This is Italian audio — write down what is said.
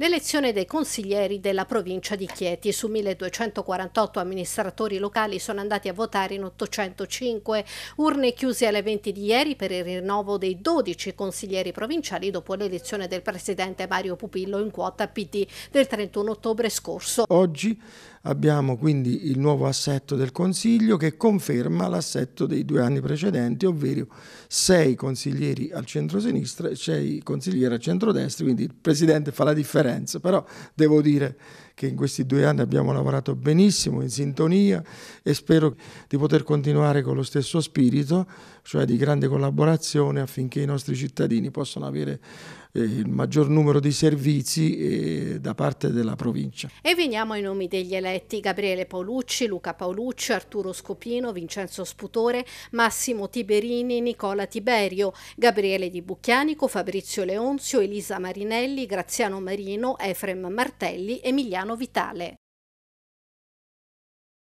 L'elezione dei consiglieri della provincia di Chieti su 1248 amministratori locali sono andati a votare in 805 urne chiuse alle 20 di ieri per il rinnovo dei 12 consiglieri provinciali dopo l'elezione del presidente Mario Pupillo in quota PD del 31 ottobre scorso. Oggi Abbiamo quindi il nuovo assetto del Consiglio che conferma l'assetto dei due anni precedenti, ovvero sei consiglieri al centro-sinistra e sei consiglieri al centro-destra, quindi il Presidente fa la differenza, però devo dire che in questi due anni abbiamo lavorato benissimo, in sintonia e spero di poter continuare con lo stesso spirito, cioè di grande collaborazione affinché i nostri cittadini possano avere eh, il maggior numero di servizi eh, da parte della provincia. E veniamo ai nomi degli eletti Gabriele Paolucci, Luca Paolucci, Arturo Scopino, Vincenzo Sputore, Massimo Tiberini, Nicola Tiberio, Gabriele Di Bucchianico, Fabrizio Leonzio, Elisa Marinelli, Graziano Marino, Efrem Martelli, Emiliano vitale.